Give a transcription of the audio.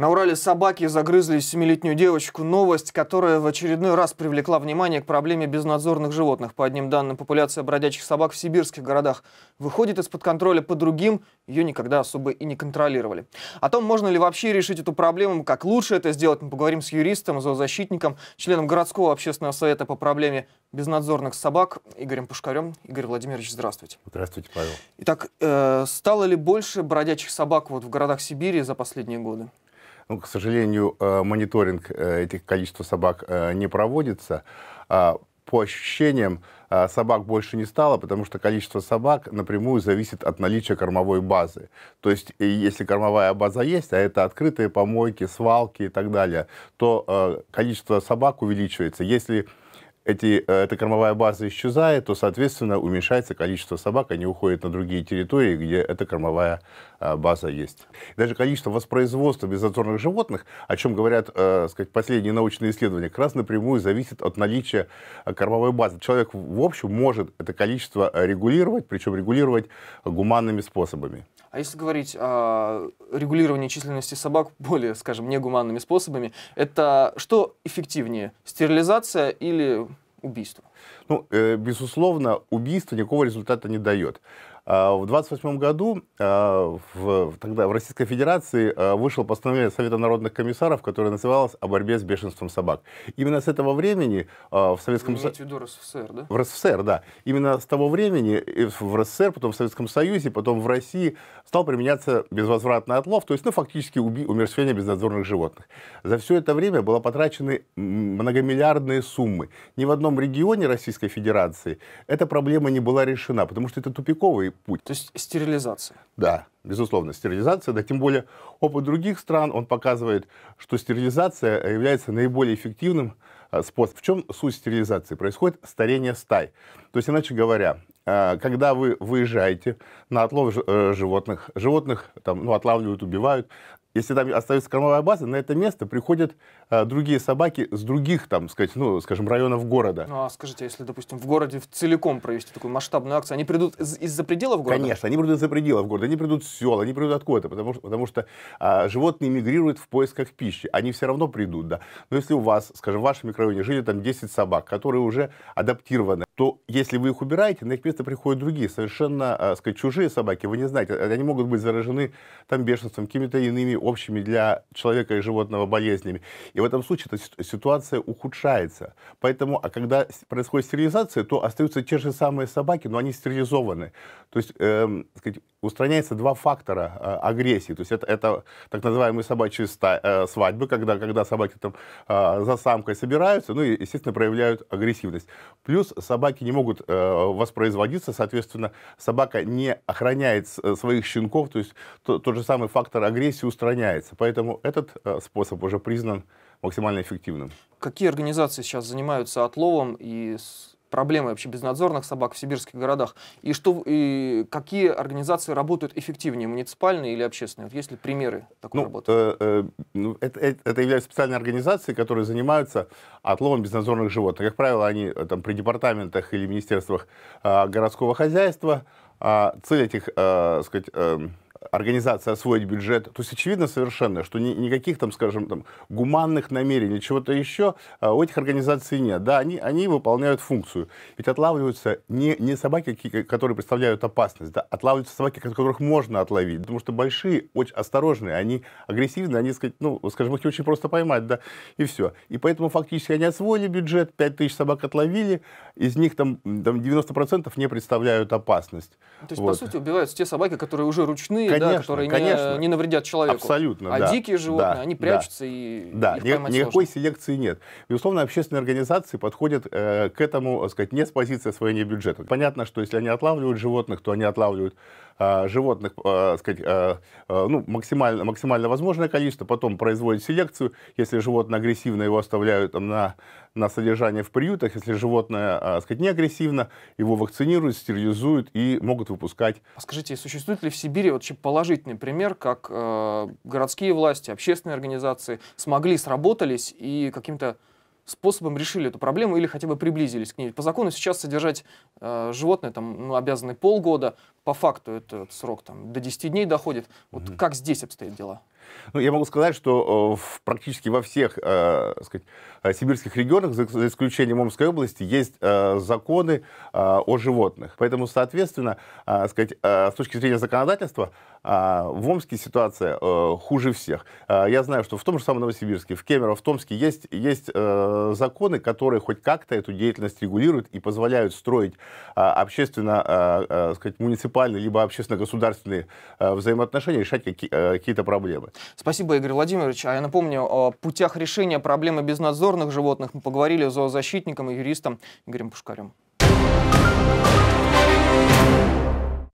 На Урале собаки загрызли семилетнюю девочку. Новость, которая в очередной раз привлекла внимание к проблеме безнадзорных животных. По одним данным, популяция бродячих собак в сибирских городах выходит из-под контроля, по другим ее никогда особо и не контролировали. О том, можно ли вообще решить эту проблему, как лучше это сделать, мы поговорим с юристом, зоозащитником, членом городского общественного совета по проблеме безнадзорных собак Игорем Пушкарем. Игорь Владимирович, здравствуйте. Здравствуйте, Павел. Итак, э, стало ли больше бродячих собак вот в городах Сибири за последние годы? Ну, к сожалению, э, мониторинг э, этих количества собак э, не проводится. А, по ощущениям, собак больше не стало, потому что количество собак напрямую зависит от наличия кормовой базы. То есть, если кормовая база есть, а это открытые помойки, свалки и так далее, то количество собак увеличивается. Если эти, э, эта кормовая база исчезает, то, соответственно, уменьшается количество собак, они уходят на другие территории, где эта кормовая э, база есть. Даже количество воспроизводства беззаторных животных, о чем говорят э, сказать, последние научные исследования, как раз напрямую зависит от наличия э, кормовой базы. Человек, в общем, может это количество регулировать, причем регулировать гуманными способами. А если говорить о регулировании численности собак более, скажем, негуманными способами, это что эффективнее, стерилизация или o bistro. Ну, э, безусловно, убийство никакого результата не дает. А, в 1928 году а, в, тогда в Российской Федерации а, вышло постановление Совета народных комиссаров, которое называлось «О борьбе с бешенством собак». Именно с этого времени в Советском Союзе... в виду РСФСР, да? В РСФСР, да. Именно с того времени в РСФСР, потом в Советском Союзе, потом в России стал применяться безвозвратный отлов, то есть, ну, фактически уби... умерщвление безнадзорных животных. За все это время было потрачены многомиллиардные суммы. Ни в одном регионе Российской Федерации, эта проблема не была решена, потому что это тупиковый путь. То есть стерилизация? Да, безусловно, стерилизация, да, тем более опыт других стран, он показывает, что стерилизация является наиболее эффективным а, способ. В чем суть стерилизации? Происходит старение стай. То есть, иначе говоря, а, когда вы выезжаете на отлов э, животных, животных там, ну, отлавливают, убивают, если там остается кормовая база, на это место приходят а, другие собаки с других, там, сказать, ну, скажем, районов города. Ну, а скажите, а если, допустим, в городе в целиком провести такую масштабную акцию, они придут из- за пределов города? Конечно, они придут из-за пределов города, они придут с сел, они придут откуда-то, потому потому что а, животные мигрируют в поисках пищи, они все равно придут, да. Но если у вас, скажем, в вашем микрорайоне жили там 10 собак, которые уже адаптированы то если вы их убираете, на их место приходят другие, совершенно, так сказать, чужие собаки, вы не знаете, а, они могут быть заражены там бешенством, какими-то иными общими для человека и животного болезнями. И в этом случае эта ситуация ухудшается. Поэтому, а когда происходит стерилизация, то остаются те же самые собаки, но они стерилизованы. То есть, эм, сказать, устраняется два фактора э, агрессии. То есть это, это так называемые собачьи ста, э, свадьбы, когда, когда собаки там э, за самкой собираются, ну и, естественно, проявляют агрессивность. Плюс собаки собаки не могут э, воспроизводиться, соответственно, собака не охраняет э, своих щенков, то есть тот же самый фактор агрессии устраняется. Поэтому этот э, способ уже признан максимально эффективным. Какие организации сейчас занимаются отловом и проблемы вообще безнадзорных собак в сибирских городах, и, что, и какие организации работают эффективнее, муниципальные или общественные? Вот есть ли примеры такой ну, работы? Э, э, ну, это, это, это являются специальные организации, которые занимаются отловом безнадзорных животных. Как правило, они э, там, при департаментах или министерствах э, городского хозяйства. Э, цель этих, э, сказать, э, организация освоить бюджет. То есть очевидно совершенно, что ни, никаких там, скажем, там, гуманных намерений, чего-то еще а, у этих организаций нет. Да, они, они выполняют функцию. Ведь отлавливаются не, не собаки, которые представляют опасность, да, отлавливаются собаки, которых можно отловить. Потому что большие очень осторожные, они агрессивны, они, ну, скажем, их очень просто поймать, да, и все. И поэтому фактически они освоили бюджет, 5 тысяч собак отловили, из них там, там 90% не представляют опасность. То есть, вот. по сути, убиваются те собаки, которые уже ручные, конечно, да, которые конечно. Не, не навредят человеку. Абсолютно, А да, дикие животные, да, они прячутся да, и Да, их ни, никакой сложно. селекции нет. Безусловно, общественные организации подходят э, к этому, так э, сказать, не с позиции освоения бюджета. Понятно, что если они отлавливают животных, то они отлавливают Э, животных, э, сказать, э, ну, максимально, максимально возможное количество, потом производит селекцию, если животное агрессивно, его оставляют там на, на содержание в приютах, если животное, сказать, не агрессивно, его вакцинируют, стерилизуют и могут выпускать. А скажите, существует ли в Сибири вообще положительный пример, как городские власти, общественные организации смогли, сработались и каким-то способом решили эту проблему или хотя бы приблизились к ней. По закону сейчас содержать э, животное там, ну, обязаны полгода, по факту этот срок там, до 10 дней доходит. Вот угу. как здесь обстоят дела? Ну, я могу сказать, что в, практически во всех э, сказать, э, сибирских регионах, за, исключением Омской области, есть э, законы э, о животных. Поэтому, соответственно, э, сказать, э, с точки зрения законодательства, э, в Омске ситуация э, хуже всех. я знаю, что в том же самом Новосибирске, в Кемерово, в Томске есть, есть законы, которые хоть как-то эту деятельность регулируют и позволяют строить общественно, сказать, муниципальные либо общественно-государственные взаимоотношения, решать какие-то проблемы. Спасибо, Игорь Владимирович. А я напомню, о путях решения проблемы безнадзорных животных мы поговорили с зоозащитником и юристом Игорем Пушкарем.